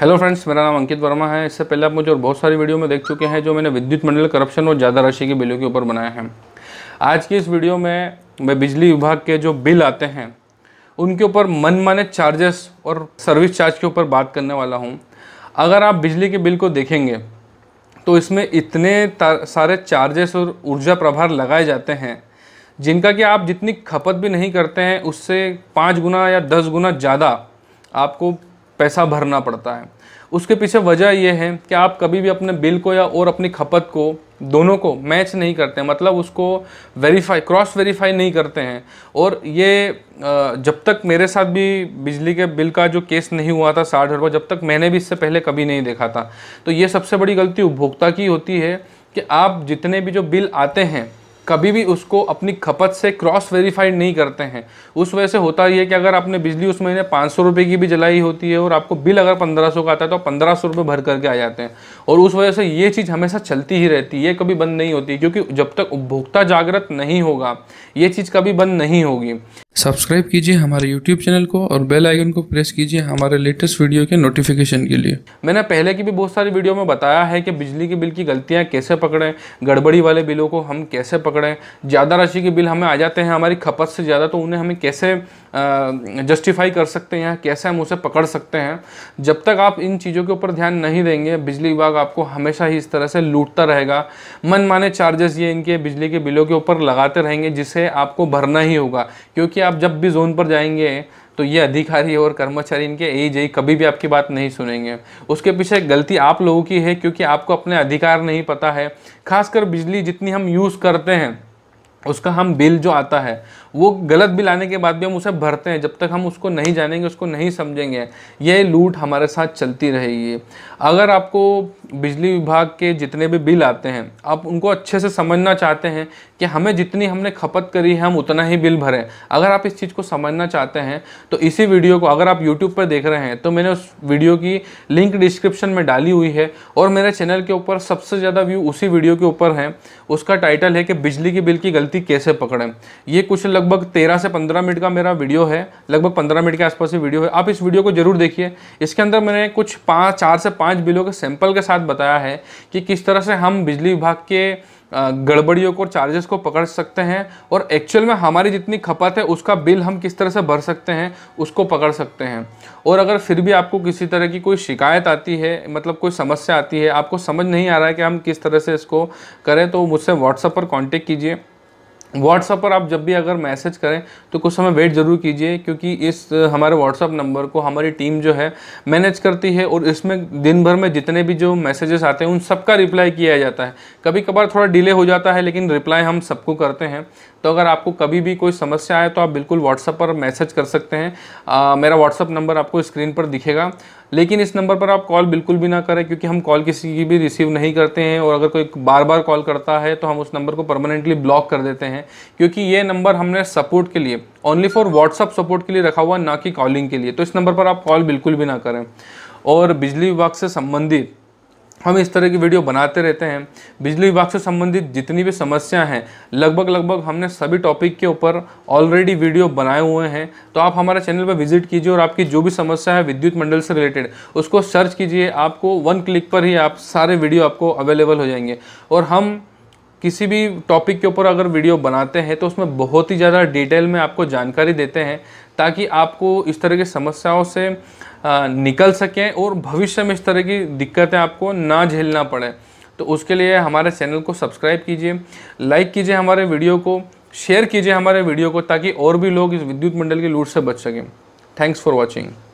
hello friends मेरा नाम अंकित वर्मा है इससे पहले आप मुझे और बहुत सारी वीडियो में देख चुके हैं जो मैंने विद्युत मंडल करप्शन और ज़्यादा राशि के बिलों के ऊपर बनाए हैं आज की इस वीडियो में मैं बिजली विभाग के जो बिल आते हैं उनके ऊपर मनमाने चार्जेस और सर्विस चार्ज के ऊपर बात करने वाला हूँ अगर आप बिजली के बिल को देखेंगे तो इसमें इतने सारे चार्जेस और ऊर्जा प्रभार लगाए जाते हैं जिनका कि आप जितनी खपत भी नहीं करते हैं उससे पाँच गुना या दस गुना ज़्यादा आपको पैसा भरना पड़ता है उसके पीछे वजह यह है कि आप कभी भी अपने बिल को या और अपनी खपत को दोनों को मैच नहीं करते हैं मतलब उसको वेरीफाई क्रॉस वेरीफाई नहीं करते हैं और ये जब तक मेरे साथ भी बिजली के बिल का जो केस नहीं हुआ था साठ हज़ार जब तक मैंने भी इससे पहले कभी नहीं देखा था तो ये सबसे बड़ी गलती उपभोक्ता की होती है कि आप जितने भी जो बिल आते हैं कभी भी उसको अपनी खपत से क्रॉस वेरीफाइड नहीं करते हैं उस वजह से होता है कि अगर आपने बिजली उस महीने पाँच सौ रुपये की भी जलाई होती है और आपको बिल अगर पंद्रह सौ का आता है तो पंद्रह सौ रुपये भर करके आ जाते हैं और उस वजह से ये चीज़ हमेशा चलती ही रहती है कभी बंद नहीं होती क्योंकि जब तक उपभोक्ता जागृत नहीं होगा ये चीज़ कभी बंद नहीं होगी सब्सक्राइब कीजिए हमारे यूट्यूब चैनल को और बेल आइकन को प्रेस कीजिए हमारे लेटेस्ट वीडियो के नोटिफिकेशन के लिए मैंने पहले की भी बहुत सारी वीडियो में बताया है कि बिजली के बिल की गलतियाँ कैसे पकड़ें गड़बड़ी वाले बिलों को हम कैसे पकड़ें ज़्यादा राशि के बिल हमें आ जाते हैं हमारी खपत से ज़्यादा तो उन्हें हमें कैसे जस्टिफाई कर सकते हैं कैसे हम उसे पकड़ सकते हैं जब तक आप इन चीज़ों के ऊपर ध्यान नहीं देंगे बिजली विभाग आपको हमेशा ही इस तरह से लूटता रहेगा मनमाने चार्जेस ये इनके बिजली के बिलों के ऊपर लगाते रहेंगे जिसे आपको भरना ही होगा क्योंकि आप जब भी जोन पर जाएंगे तो ये अधिकारी और कर्मचारी इनके ए जई कभी भी आपकी बात नहीं सुनेंगे उसके पीछे गलती आप लोगों की है क्योंकि आपको अपने अधिकार नहीं पता है खासकर बिजली जितनी हम यूज़ करते हैं उसका हम बिल जो आता है वो गलत बिल आने के बाद भी हम उसे भरते हैं जब तक हम उसको नहीं जानेंगे उसको नहीं समझेंगे ये लूट हमारे साथ चलती रहेगी अगर आपको बिजली विभाग के जितने भी बिल आते हैं आप उनको अच्छे से समझना चाहते हैं कि हमें जितनी हमने खपत करी है हम उतना ही बिल भरें अगर आप इस चीज़ को समझना चाहते हैं तो इसी वीडियो को अगर आप यूट्यूब पर देख रहे हैं तो मैंने उस वीडियो की लिंक डिस्क्रिप्शन में डाली हुई है और मेरे चैनल के ऊपर सबसे ज़्यादा व्यू उसी वीडियो के ऊपर है उसका टाइटल है कि बिजली के बिल की गलती कैसे पकड़ें ये कुछ लगभग तेरह से पंद्रह मिनट का मेरा वीडियो है लगभग पंद्रह मिनट के आसपास ही वीडियो है आप इस वीडियो को जरूर देखिए इसके अंदर मैंने कुछ पाँच चार से पाँच बिलों के सैंपल के साथ बताया है कि किस तरह से हम बिजली विभाग के गड़बड़ियों को और चार्जेस को पकड़ सकते हैं और एक्चुअल में हमारी जितनी खपत है उसका बिल हम किस तरह से भर सकते हैं उसको पकड़ सकते हैं और अगर फिर भी आपको किसी तरह की कोई शिकायत आती है मतलब कोई समस्या आती है आपको समझ नहीं आ रहा है कि हम किस तरह से इसको करें तो मुझसे व्हाट्सएप पर कॉन्टेक्ट कीजिए व्हाट्सअप पर आप जब भी अगर मैसेज करें तो कुछ समय वेट ज़रूर कीजिए क्योंकि इस हमारे व्हाट्सअप नंबर को हमारी टीम जो है मैनेज करती है और इसमें दिन भर में जितने भी जो मैसेजेस आते हैं उन सबका रिप्लाई किया जाता है कभी कभार थोड़ा डिले हो जाता है लेकिन रिप्लाई हम सबको करते हैं तो अगर आपको कभी भी कोई समस्या आए तो आप बिल्कुल व्हाट्सअप पर मैसेज कर सकते हैं आ, मेरा व्हाट्सअप नंबर आपको स्क्रीन पर दिखेगा लेकिन इस नंबर पर आप कॉल बिल्कुल भी ना करें क्योंकि हम कॉल किसी की भी रिसीव नहीं करते हैं और अगर कोई बार बार कॉल करता है तो हम उस नंबर को परमानेंटली ब्लॉक कर देते हैं क्योंकि ये नंबर हमने सपोर्ट के लिए ओनली फॉर व्हाट्सअप सपोर्ट के लिए रखा हुआ ना कि कॉलिंग के लिए तो इस नंबर पर आप कॉल बिल्कुल भी ना करें और बिजली विभाग से संबंधित हम इस तरह की वीडियो बनाते रहते हैं बिजली विभाग से संबंधित जितनी भी समस्या हैं लगभग लगभग हमने सभी टॉपिक के ऊपर ऑलरेडी वीडियो बनाए हुए हैं तो आप हमारे चैनल पर विजिट कीजिए और आपकी जो भी समस्या है विद्युत मंडल से रिलेटेड उसको सर्च कीजिए आपको वन क्लिक पर ही आप सारे वीडियो आपको अवेलेबल हो जाएंगे और हम किसी भी टॉपिक के ऊपर अगर वीडियो बनाते हैं तो उसमें बहुत ही ज़्यादा डिटेल में आपको जानकारी देते हैं ताकि आपको इस तरह की समस्याओं से निकल सकें और भविष्य में इस तरह की दिक्कतें आपको ना झेलना पड़े तो उसके लिए हमारे चैनल को सब्सक्राइब कीजिए लाइक कीजिए हमारे वीडियो को शेयर कीजिए हमारे वीडियो को ताकि और भी लोग इस विद्युत मंडल की लूट से बच सकें थैंक्स फॉर वॉचिंग